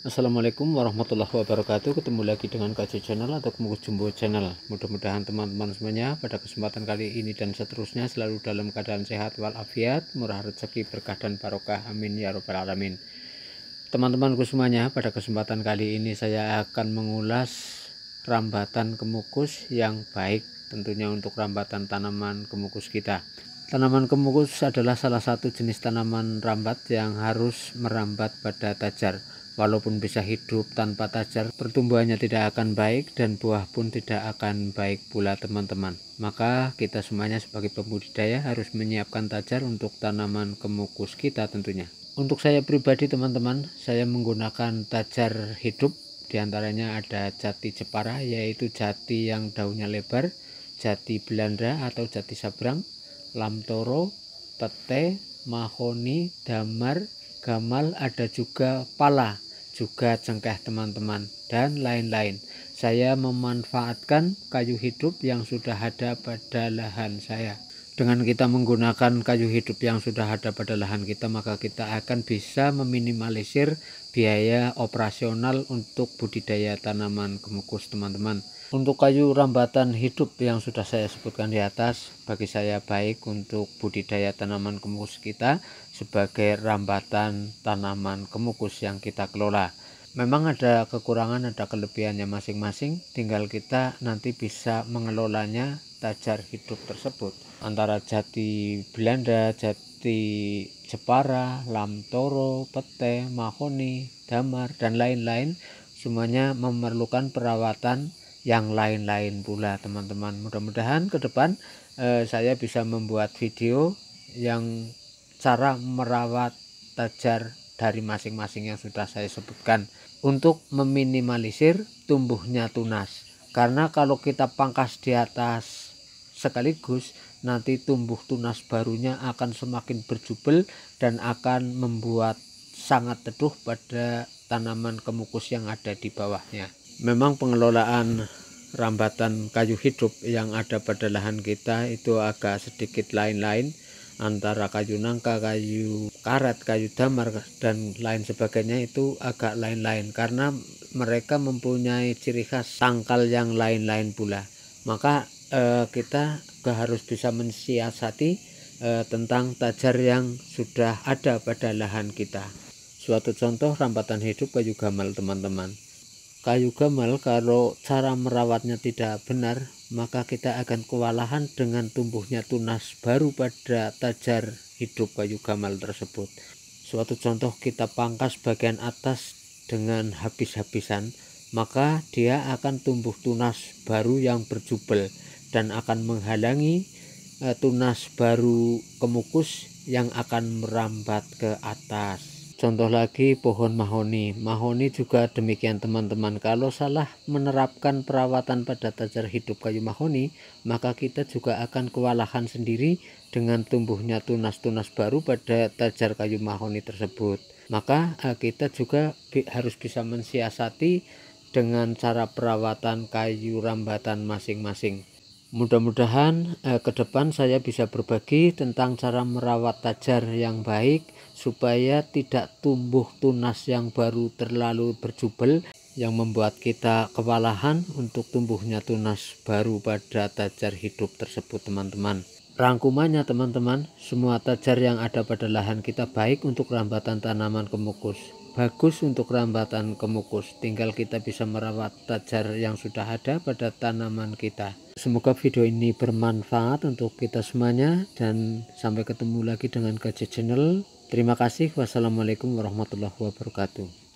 Assalamualaikum warahmatullahi wabarakatuh Ketemu lagi dengan KJ Channel atau Kemukus Jumbo Channel Mudah-mudahan teman-teman semuanya pada kesempatan kali ini dan seterusnya Selalu dalam keadaan sehat walafiat Murah rezeki berkah dan barokah Amin ya robbal alamin Teman-temanku semuanya pada kesempatan kali ini Saya akan mengulas Rambatan kemukus yang baik Tentunya untuk rambatan tanaman kemukus kita Tanaman kemukus adalah salah satu jenis tanaman rambat yang harus merambat pada tajar Walaupun bisa hidup tanpa tajar, pertumbuhannya tidak akan baik dan buah pun tidak akan baik pula teman-teman. Maka kita semuanya sebagai pembudidaya harus menyiapkan tajar untuk tanaman kemukus kita tentunya. Untuk saya pribadi teman-teman, saya menggunakan tajar hidup. Di antaranya ada jati Jepara yaitu jati yang daunnya lebar, jati Belanda atau jati Sabrang, lamtoro, tete, mahoni, damar, gamal, ada juga pala, juga cengkeh teman-teman, dan lain-lain. Saya memanfaatkan kayu hidup yang sudah ada pada lahan saya. Dengan kita menggunakan kayu hidup yang sudah ada pada lahan kita, maka kita akan bisa meminimalisir biaya operasional untuk budidaya tanaman kemukus teman-teman. Untuk kayu rambatan hidup yang sudah saya sebutkan di atas, bagi saya baik untuk budidaya tanaman kemukus kita sebagai rambatan tanaman kemukus yang kita kelola. Memang ada kekurangan, ada kelebihannya masing-masing, tinggal kita nanti bisa mengelolanya tajar hidup tersebut. Antara jati Belanda, jati Jepara, Lamtoro, Pete, Mahoni, Damar, dan lain-lain semuanya memerlukan perawatan yang lain-lain pula teman-teman mudah-mudahan ke depan eh, saya bisa membuat video yang cara merawat tajar dari masing-masing yang sudah saya sebutkan untuk meminimalisir tumbuhnya tunas karena kalau kita pangkas di atas sekaligus nanti tumbuh tunas barunya akan semakin berjubel dan akan membuat sangat teduh pada tanaman kemukus yang ada di bawahnya memang pengelolaan rambatan kayu hidup yang ada pada lahan kita itu agak sedikit lain-lain antara kayu nangka, kayu karet, kayu damar dan lain sebagainya itu agak lain-lain karena mereka mempunyai ciri khas tangkal yang lain-lain pula. Maka eh, kita harus bisa mensiasati eh, tentang tajar yang sudah ada pada lahan kita. Suatu contoh rambatan hidup kayu gamal teman-teman kayu gamal kalau cara merawatnya tidak benar maka kita akan kewalahan dengan tumbuhnya tunas baru pada tajar hidup kayu gamal tersebut suatu contoh kita pangkas bagian atas dengan habis-habisan maka dia akan tumbuh tunas baru yang berjubel dan akan menghalangi eh, tunas baru kemukus yang akan merambat ke atas Contoh lagi pohon mahoni. Mahoni juga demikian teman-teman. Kalau salah menerapkan perawatan pada tajar hidup kayu mahoni, maka kita juga akan kewalahan sendiri dengan tumbuhnya tunas-tunas baru pada tajar kayu mahoni tersebut. Maka eh, kita juga harus bisa mensiasati dengan cara perawatan kayu rambatan masing-masing. Mudah-mudahan eh, ke depan saya bisa berbagi tentang cara merawat tajar yang baik supaya tidak tumbuh tunas yang baru terlalu berjubel yang membuat kita kewalahan untuk tumbuhnya tunas baru pada tajar hidup tersebut teman-teman. Rangkumannya teman-teman, semua tajar yang ada pada lahan kita baik untuk rambatan tanaman kemukus bagus untuk rambatan kemukus tinggal kita bisa merawat tajar yang sudah ada pada tanaman kita semoga video ini bermanfaat untuk kita semuanya dan sampai ketemu lagi dengan gadget channel terima kasih wassalamualaikum warahmatullahi wabarakatuh